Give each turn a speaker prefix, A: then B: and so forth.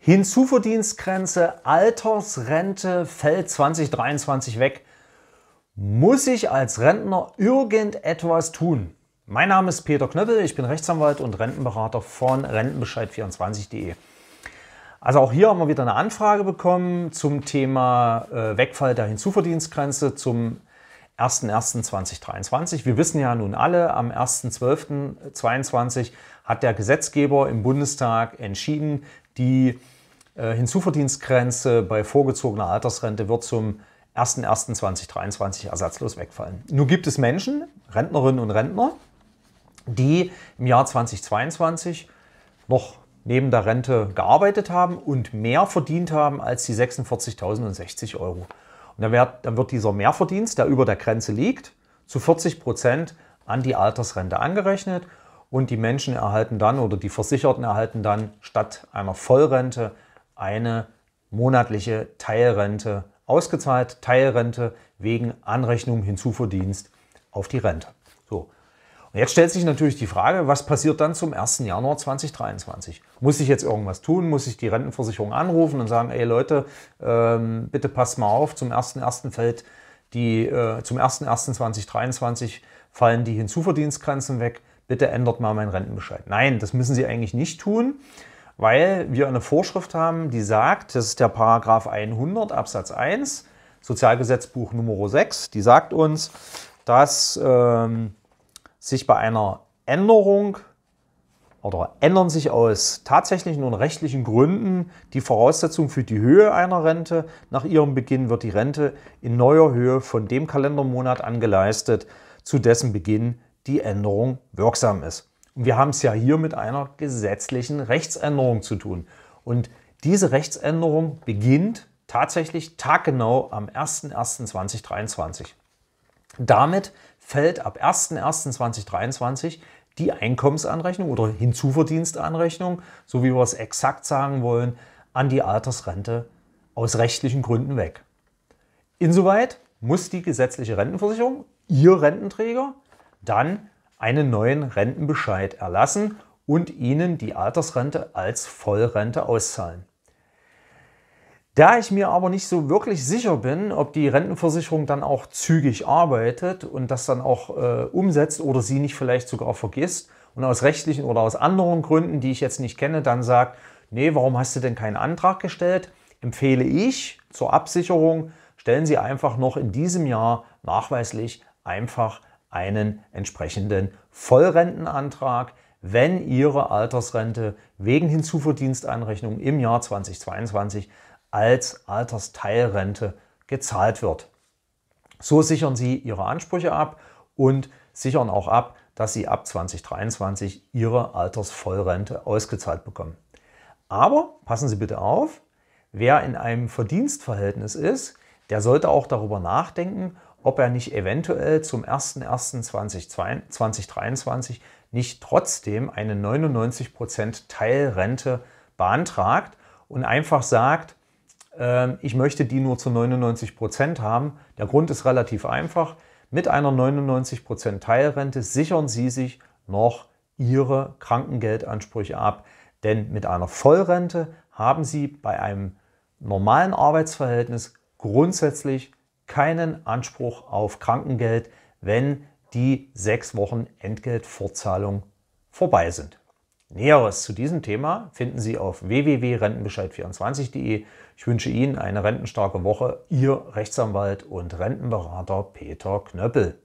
A: Hinzuverdienstgrenze, Altersrente fällt 2023 weg. Muss ich als Rentner irgendetwas tun? Mein Name ist Peter Knöppel, ich bin Rechtsanwalt und Rentenberater von rentenbescheid24.de. Also auch hier haben wir wieder eine Anfrage bekommen zum Thema äh, Wegfall der Hinzuverdienstgrenze zum 01.01.2023. Wir wissen ja nun alle, am 1.12.22 hat der Gesetzgeber im Bundestag entschieden, die äh, Hinzuverdienstgrenze bei vorgezogener Altersrente wird zum 01.01.2023 ersatzlos wegfallen. Nun gibt es Menschen, Rentnerinnen und Rentner, die im Jahr 2022 noch neben der Rente gearbeitet haben und mehr verdient haben als die 46.060 Euro. Und dann wird, dann wird dieser Mehrverdienst, der über der Grenze liegt, zu 40 Prozent an die Altersrente angerechnet und die Menschen erhalten dann oder die Versicherten erhalten dann statt einer Vollrente eine monatliche Teilrente ausgezahlt. Teilrente wegen Anrechnung Hinzuverdienst auf die Rente. So. Und jetzt stellt sich natürlich die Frage, was passiert dann zum 1. Januar 2023? Muss ich jetzt irgendwas tun? Muss ich die Rentenversicherung anrufen und sagen, ey Leute, ähm, bitte passt mal auf, zum 1.1. fällt die, äh, zum 1.1.2023 fallen die Hinzuverdienstgrenzen weg bitte ändert mal meinen Rentenbescheid. Nein, das müssen Sie eigentlich nicht tun, weil wir eine Vorschrift haben, die sagt, das ist der Paragraph 100 Absatz 1 Sozialgesetzbuch Nr. 6, die sagt uns, dass ähm, sich bei einer Änderung oder ändern sich aus tatsächlichen und rechtlichen Gründen die Voraussetzungen für die Höhe einer Rente. Nach ihrem Beginn wird die Rente in neuer Höhe von dem Kalendermonat angeleistet, zu dessen Beginn die Änderung wirksam ist. Und wir haben es ja hier mit einer gesetzlichen Rechtsänderung zu tun. Und diese Rechtsänderung beginnt tatsächlich taggenau am 01.01.2023. Damit fällt ab 01.01.2023 die Einkommensanrechnung oder Hinzuverdienstanrechnung, so wie wir es exakt sagen wollen, an die Altersrente aus rechtlichen Gründen weg. Insoweit muss die gesetzliche Rentenversicherung, Ihr Rententräger, dann einen neuen Rentenbescheid erlassen und Ihnen die Altersrente als Vollrente auszahlen. Da ich mir aber nicht so wirklich sicher bin, ob die Rentenversicherung dann auch zügig arbeitet und das dann auch äh, umsetzt oder sie nicht vielleicht sogar vergisst und aus rechtlichen oder aus anderen Gründen, die ich jetzt nicht kenne, dann sagt, nee, warum hast du denn keinen Antrag gestellt, empfehle ich zur Absicherung, stellen Sie einfach noch in diesem Jahr nachweislich einfach einen entsprechenden Vollrentenantrag, wenn Ihre Altersrente wegen Hinzuverdiensteinrechnung im Jahr 2022 als Altersteilrente gezahlt wird. So sichern Sie Ihre Ansprüche ab und sichern auch ab, dass Sie ab 2023 Ihre Altersvollrente ausgezahlt bekommen. Aber passen Sie bitte auf, wer in einem Verdienstverhältnis ist, der sollte auch darüber nachdenken, ob er nicht eventuell zum 01.01.2023 nicht trotzdem eine 99% Teilrente beantragt und einfach sagt, äh, ich möchte die nur zu 99% haben. Der Grund ist relativ einfach. Mit einer 99% Teilrente sichern Sie sich noch Ihre Krankengeldansprüche ab. Denn mit einer Vollrente haben Sie bei einem normalen Arbeitsverhältnis grundsätzlich keinen Anspruch auf Krankengeld, wenn die sechs Wochen Entgeltfortzahlung vorbei sind. Näheres zu diesem Thema finden Sie auf www.rentenbescheid24.de. Ich wünsche Ihnen eine rentenstarke Woche. Ihr Rechtsanwalt und Rentenberater Peter Knöppel.